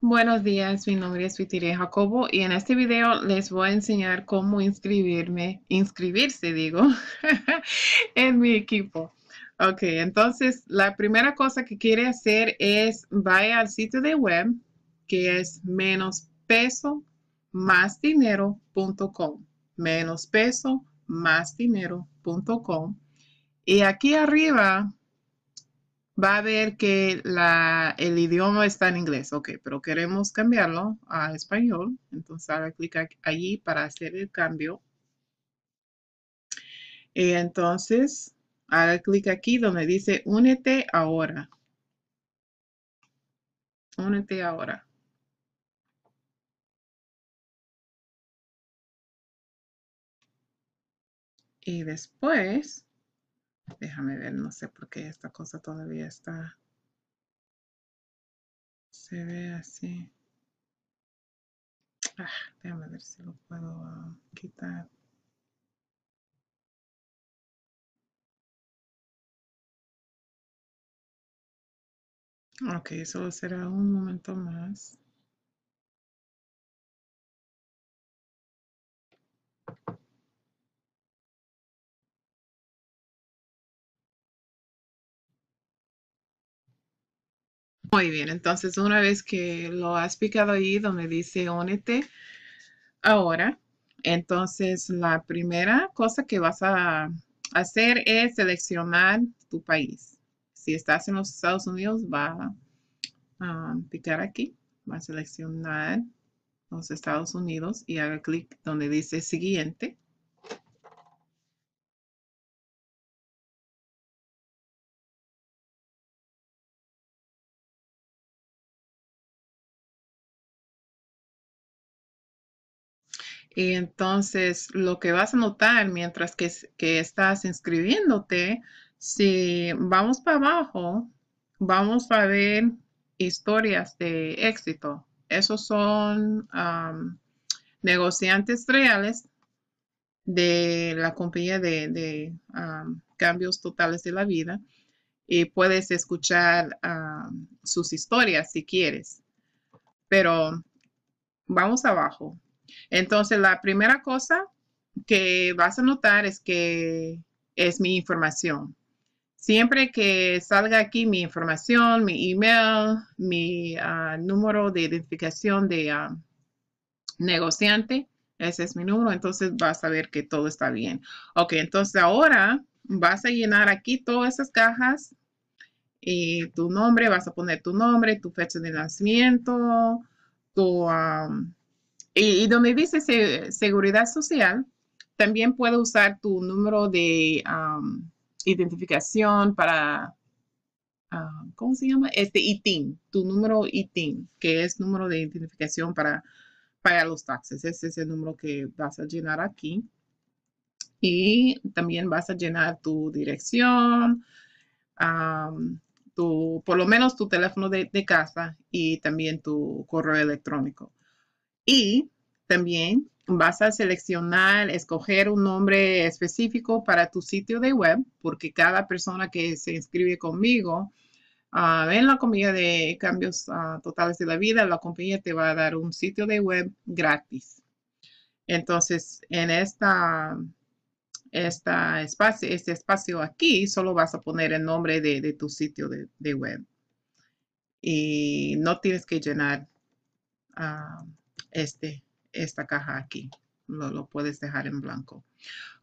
Buenos días, mi nombre es Vitiré Jacobo y en este video les voy a enseñar cómo inscribirme, inscribirse digo, en mi equipo. Ok, entonces la primera cosa que quiere hacer es vaya al sitio de web que es menos peso más dinero.com, menos peso más dinero.com y aquí arriba va a ver que el idioma está en inglés, ok, pero queremos cambiarlo a español, entonces haga clic allí para hacer el cambio. Y eh, entonces, haga clic aquí donde dice únete ahora. Únete ahora. Y después Déjame ver, no sé por qué esta cosa todavía está. Se ve así. Ah, déjame ver si lo puedo ah, quitar. Ok, solo será un momento más. Muy bien, entonces una vez que lo has picado ahí donde dice únete, ahora, entonces la primera cosa que vas a hacer es seleccionar tu país. Si estás en los Estados Unidos, va a um, picar aquí, va a seleccionar los Estados Unidos y haga clic donde dice siguiente. Y entonces lo que vas a notar mientras que, estás inscribiéndote, si vamos para abajo, vamos a ver historias de éxito. Esos son negociantes reales de la compañía de, cambios totales de la vida y puedes escuchar sus historias si quieres. Pero vamos abajo. Entonces, la primera cosa que vas a notar es que es mi información. Siempre que salga aquí mi información, mi email, mi ah, número de identificación de ah, negociante, ese es mi número, entonces vas a ver que todo está bien. Ok, entonces ahora vas a llenar aquí todas esas cajas y tu nombre, vas a poner tu nombre, tu fecha de nacimiento, tu... Ah, y, donde dice seguridad social, también puedes usar tu número de identificación para, ah, ¿cómo se llama? Este ITIN, tu número ITIN, que es número de identificación para pagar los taxes. Ese es el número que vas a llenar aquí. Y también vas a llenar tu dirección, por lo menos tu teléfono de casa y también tu correo electrónico. Y también vas a seleccionar, escoger un nombre específico para tu sitio de web, porque cada persona que se inscribe conmigo ah, en la compañía de cambios ah, totales de la vida, la compañía te va a dar un sitio de web gratis. Entonces, en esta, esta espacio, este espacio aquí, solo vas a poner el nombre de, tu sitio de, web. Y no tienes que llenar. Ah, este, esta caja aquí. Lo, lo, puedes dejar en blanco.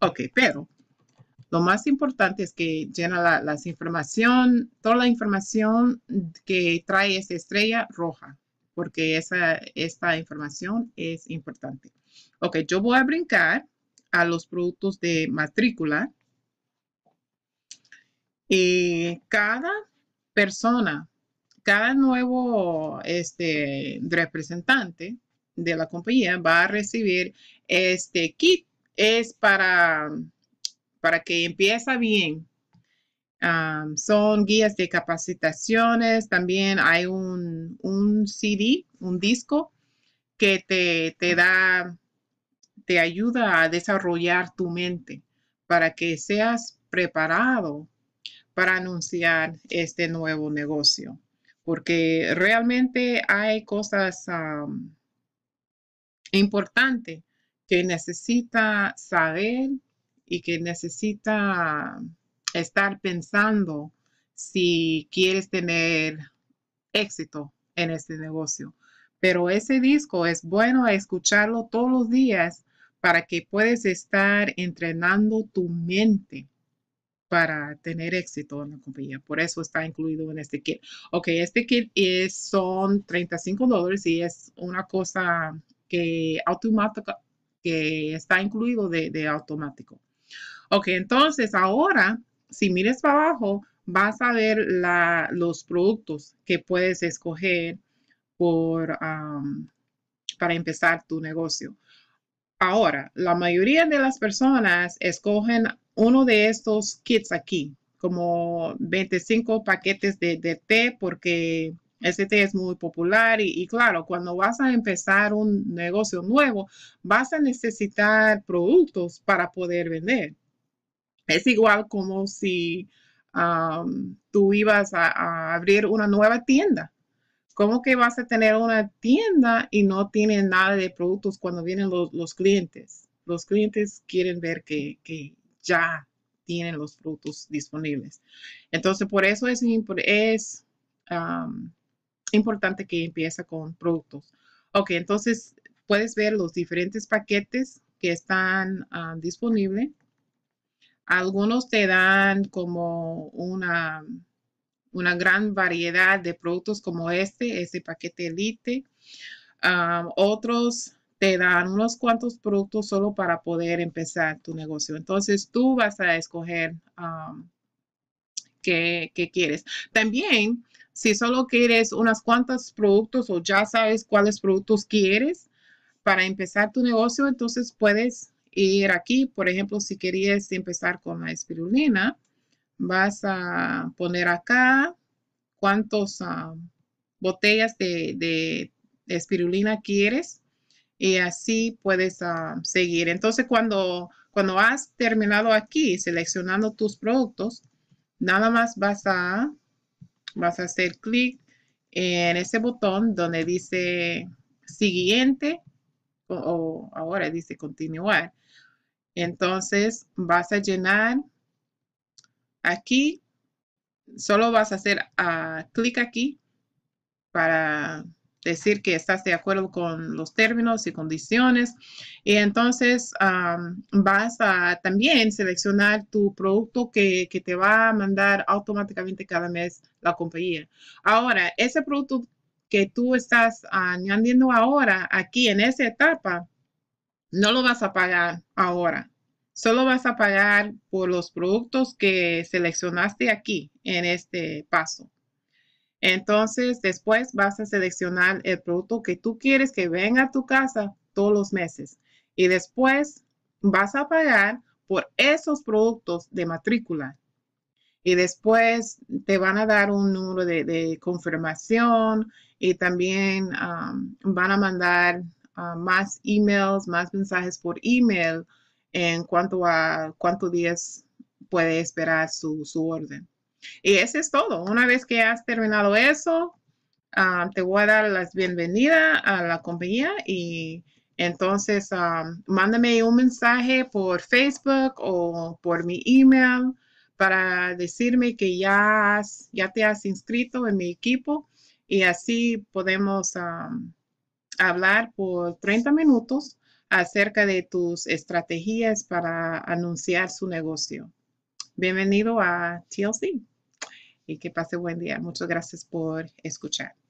Ok, pero lo más importante es que llena la, las información, toda la información que trae esta estrella roja, porque esa, esta información es importante. Ok, yo voy a brincar a los productos de matrícula. Y eh, cada persona, cada nuevo este, representante de la compañía va a recibir este kit. Es para, para que empieza bien. son guías de capacitaciones. También hay un, un CD, un disco que te, da, te ayuda a desarrollar tu mente para que seas preparado para anunciar este nuevo negocio, porque realmente hay cosas importante que necesita saber y que necesita estar pensando si quieres tener éxito en este negocio. Pero ese disco es bueno escucharlo todos los días para que puedes estar entrenando tu mente para tener éxito en la compañía. Por eso está incluido en este kit. Ok, este kit es, son 35 dólares y es una cosa que que está incluido de, automático. Ok, entonces ahora, si mires para abajo, vas a ver los productos que puedes escoger por, para empezar tu negocio. Ahora, la mayoría de las personas escogen uno de estos kits aquí, como 25 paquetes de, de té, porque ese té es muy popular y, claro, cuando vas a empezar un negocio nuevo, vas a necesitar productos para poder vender. Es igual como si tú ibas a, abrir una nueva tienda. ¿Cómo que vas a tener una tienda y no tienen nada de productos cuando vienen los, clientes? Los clientes quieren ver que, ya tienen los productos disponibles. Entonces, por eso es, importante importante que empieza con productos. Ok, entonces puedes ver los diferentes paquetes que están ah, disponible, disponibles. Algunos te dan como una, una gran variedad de productos como este, este paquete Elite. Ah, otros te dan unos cuantos productos solo para poder empezar tu negocio. Entonces tú vas a escoger ah, qué, qué, quieres. También si solo quieres unas cuantas productos o ya sabes cuáles productos quieres para empezar tu negocio, entonces puedes ir aquí. Por ejemplo, si querías empezar con la espirulina, vas a poner acá cuántas ah, botellas de, espirulina quieres y así puedes ah, seguir. Entonces, cuando, cuando has terminado aquí seleccionando tus productos, nada más vas a vas a hacer clic en ese botón donde dice siguiente o, ahora dice continuar. Entonces vas a llenar aquí, solo vas a hacer ah, clic aquí para decir que estás de acuerdo con los términos y condiciones. Y entonces vas a también seleccionar tu producto que, que, te va a mandar automáticamente cada mes la compañía. Ahora, ese producto que tú estás añadiendo ahora, aquí en esa etapa, no lo vas a pagar ahora. Solo vas a pagar por los productos que seleccionaste aquí en este paso. Entonces, después vas a seleccionar el producto que tú quieres que venga a tu casa todos los meses. Y después vas a pagar por esos productos de matrícula. Y después te van a dar un número de, confirmación y también um, van a mandar uh, más emails, más mensajes por email en cuanto a cuántos días puede esperar su orden. Y eso es todo. Una vez que has terminado eso, ah, te voy a dar las bienvenidas a la compañía y entonces ah, mándame un mensaje por Facebook o por mi email para decirme que ya, ya te has inscrito en mi equipo y así podemos ah, hablar por 30 minutos acerca de tus estrategias para anunciar su negocio. Bienvenido a TLC y que pase buen día. Muchas gracias por escuchar.